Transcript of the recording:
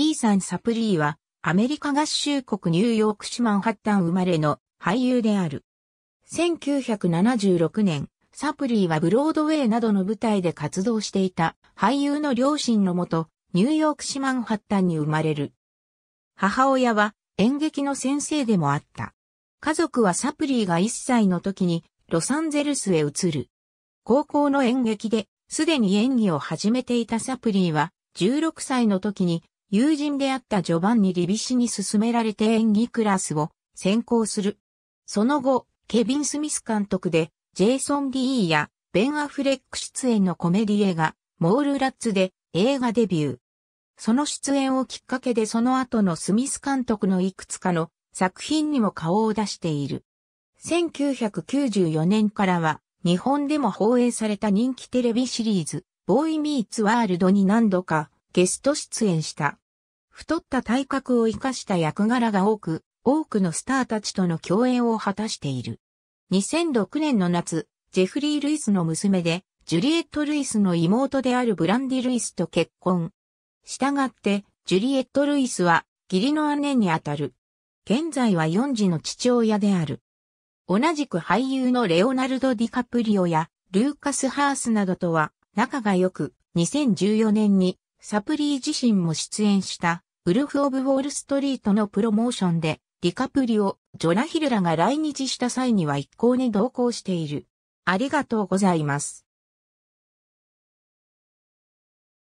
イーサン・サプリーは、アメリカ合衆国ニューヨーク市マンハッタン生まれの俳優である。1976年、サプリーはブロードウェイなどの舞台で活動していた俳優の両親のもと、ニューヨーク市マンハッタンに生まれる。母親は演劇の先生でもあった。家族はサプリーが1歳の時にロサンゼルスへ移る。高校の演劇で、すでに演技を始めていたサプリーは、16歳の時に友人であったジョバンニ・リビシに勧められて演技クラスを専攻する。その後、ケビン・スミス監督で、ジェイソン・ディーやベン・アフレック出演のコメディ映画、モール・ラッツで映画デビュー。その出演をきっかけでその後のスミス監督のいくつかの作品にも顔を出している。1994年からは日本でも放映された人気テレビシリーズ、ボーイ・ミーツ・ワールドに何度かゲスト出演した。太った体格を生かした役柄が多く、多くのスターたちとの共演を果たしている。2006年の夏、ジェフリー・ルイスの娘で、ジュリエット・ルイスの妹であるブランディ・ルイスと結婚。したがって、ジュリエット・ルイスは、義理の姉にあたる。現在は4児の父親である。同じく俳優のレオナルド・ディカプリオや、ルーカス・ハースなどとは、仲が良く、2014年にサプリー自身も出演したウルフ・オブ・ウォール・ストリートのプロモーションで、ディカプリオ、ジョナヒルらが来日した際には一向に同行している。ありがとうございます。